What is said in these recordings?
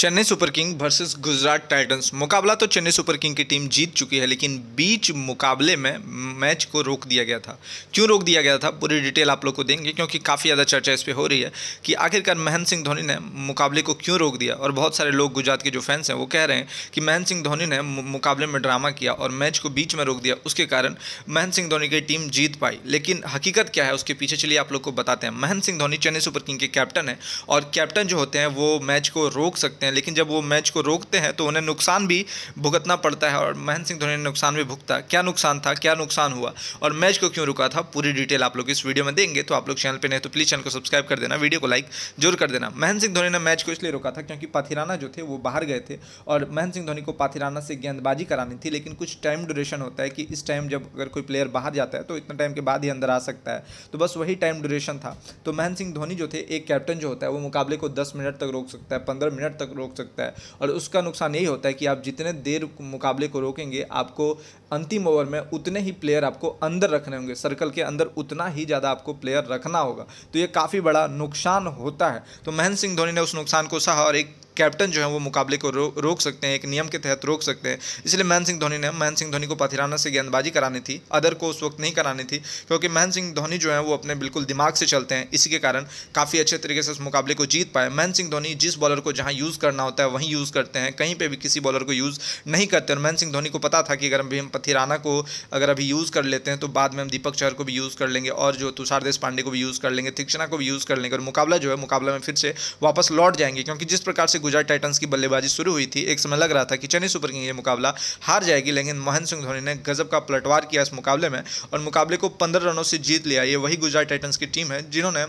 Chennai super king versus Gujarat titans मुकाबला तो Chennai super king की टीम जीत चुकी है लेकिन बीच मुकाबले में मैच को रोक दिया गया था क्यों रोक दिया गया था पूरी डिटेल आप लोग को देंगे क्योंकि काफ़ी ज़्यादा चर्चा इस पर हो रही है कि आखिरकार महेंद्र सिंह धोनी ने मुकाबले को क्यों रोक दिया और बहुत सारे लोग गुजरात के जो फैंस हैं वो कह रहे हैं कि महेंद्र सिंह धोनी ने मुकाबले में ड्रामा किया और मैच को बीच में रोक दिया उसके कारण महेंद्र सिंह धोनी की टीम जीत पाई लेकिन हकीकत क्या है उसके पीछे चलिए आप लोग को बताते हैं महेंद्र सिंह धोनी चेन्नई सुपर किंग के कैप्टन हैं और कैप्टन जो होते हैं वो मैच को रोक सकते हैं हैं लेकिन जब वो मैच को रोकते हैं तो उन्हें नुकसान भी भुगतना पड़ता है और महेंद्र सिंह धोनी ने नुकसान भी भुगता क्या नुकसान था क्या नुकसान हुआ और मैच को क्यों रुका था पूरी डिटेल आप लोग इस वीडियो में देंगे तो आप लोग चैनल पर नहीं तो प्लीज़ चैनल को सब्सक्राइब कर देना वीडियो को लाइक जरूर कर देना महेंद्र सिंह धोनी ने मैच को इसलिए रोका था क्योंकि पाथिराना जो थे वो बाहर गए थे और महेंद्र सिंह धोनी को पाथिराना से गेंदबाजी करानी थी लेकिन कुछ टाइम ड्यूरेशन होता है कि इस टाइम जब अगर कोई प्लेयर बाहर जाता है तो इतना टाइम के बाद ही अंदर आ सकता है तो बस वही टाइम ड्यूरेशन था तो महेंद्र सिंह धोनी जो थे एक कैप्टन जो होता है वो मुकाबले को दस मिनट तक रोक सकता है पंद्रह मिनट तक रोक सकता है और उसका नुकसान यही होता है कि आप जितने देर मुकाबले को रोकेंगे आपको अंतिम ओवर में उतने ही प्लेयर आपको अंदर रखने होंगे सर्कल के अंदर उतना ही ज़्यादा आपको प्लेयर रखना होगा तो ये काफ़ी बड़ा नुकसान होता है तो महेंद्र सिंह धोनी ने उस नुकसान को सहा और एक कैप्टन जो है वो मुकाबले को रो, रोक सकते हैं एक नियम के तहत रोक सकते हैं इसलिए महेंद्र सिंह धोनी ने महेंद्र सिंह धोनी को पथिराना से गेंदबाजी करानी थी अदर को उस वक्त नहीं करानी थी क्योंकि महेंद्र सिंह धोनी जो है वो अपने बिल्कुल दिमाग से चलते हैं इसी के कारण काफ़ी अच्छे तरीके से उस मुकाबले को जीत पाए महेंद्र सिंह धोनी जिस बॉलर को जहाँ यूज़ करना होता है वहीं यूज़ करते हैं कहीं पर भी किसी बॉलर को यूज़ नहीं करते और महेंद्र सिंह धोनी को पता था कि अगर अभी हम पथिराना को अगर अभी यूज़ कर लेते हैं तो बाद में हम दीपक चहर को भी यूज़ कर लेंगे और जो तुषार देश पांडे को भी यूज़ कर लेंगे थिक्षणा को भी यूज़ कर लेंगे और मुकाबला जो है मुकाबला में फिर से वापस लौट जाएंगे क्योंकि जिस प्रकार से गुजरात टाइटन्स की बल्लेबाजी शुरू हुई थी एक समय लग रहा था कि चेन्नई सुपर किंग ये मुकाबला हार जाएगी लेकिन महेंद्र सिंह धोनी ने गजब का पलटवार किया इस मुकाबले में और मुकाबले को पंद्रह रनों से जीत लिया ये वही गुजरात टाइटन्स की टीम है जिन्होंने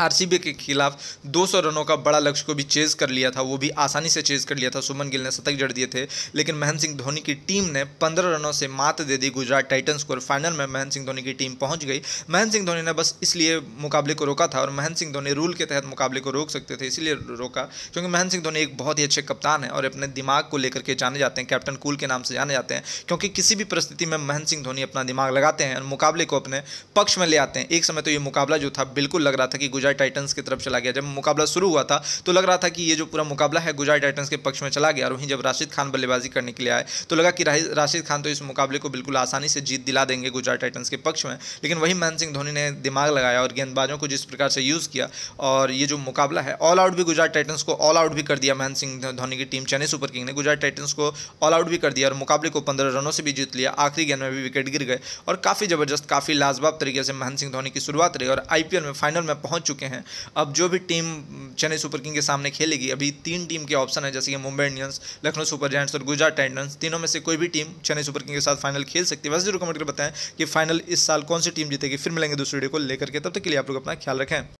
आरसीबी के खिलाफ 200 रनों का बड़ा लक्ष्य को भी चेज कर लिया था वो भी आसानी से चेज कर लिया था सुमन गिल ने शतक जड़ दिए थे लेकिन महेंद्र सिंह धोनी की टीम ने 15 रनों से मात दे दी गुजरात टाइटंस को और फाइनल में महेंद्र सिंह धोनी की टीम पहुंच गई महेंद्र सिंह धोनी ने बस इसलिए मुकाबले को रोका था और महेंद्र सिंह धोनी रूल के तहत मुकाबले को रोक सकते थे इसलिए रोका क्योंकि महेंद्र सिंह धोनी एक बहुत ही अच्छे कप्तान है और अपने दिमाग को लेकर के जाने जाते हैं कैप्टन कूल के नाम से जाने जाते हैं क्योंकि किसी भी परिस्थिति में महेंद्र सिंह धोनी अपना दिमाग लगाते हैं और मुकाबले को अपने पक्ष में ले आते हैं एक समय तो ये मुकाबला जो था बिल्कुल लग रहा था कि गुजरात गुजरात टाइटन्स की तरफ चला गया जब मुकाबला शुरू हुआ था तो लग रहा था कि ये जो पूरा मुकाबला है गुजरात टाइटन्स के पक्ष में चला गया और वहीं जब राशिद खान बल्लेबाजी करने के लिए आए तो लगा कि राशिद खान तो इस मुकाबले को बिल्कुल आसानी से जीत दिला देंगे गुजरात टाइटन्स के पक्ष में लेकिन वही महेंद्र सिंह धोनी ने दिमाग लगाया और गेंदबाजों को जिस प्रकार से यूज़ किया और ये जो मुकाबला है ऑल आउट भी गुजरात टाइटन्स को ऑल आउट भी कर दिया महेंद्र सिंह धोनी की टीम चेन्नई सुपर किंग ने गुजरात टाइटन्स को ऑल आउट भी कर दिया और मुकाबले को पंद्रह रनों से भी जीत लिया आखिरी गेंद में भी विकेट गिर गए और काफ़ी ज़बरदस्त काफ़ी लाजवाब तरीके से महेंद्र सिंह धोनी की शुरुआत रही और आईपीएल में फाइनल में पहुंच चुके चुके हैं अब जो भी टीम चेन्नई सुपर किंग के सामने खेलेगी अभी तीन टीम के ऑप्शन है जैसे कि Mumbai Indians Lucknow super giants और गुजरात टाइटन्स तीनों में से कोई भी टीम चेन्नई सुपर किंग के साथ फाइनल खेल सकती है वैसे जरूर कमेंट कर बताएं कि फाइनल इस साल कौन सी टीम जीतेगी फिर मिलेंगे दूसरी वीडियो को लेकर के तब तक के लिए आप लोग अपना ख्याल रखें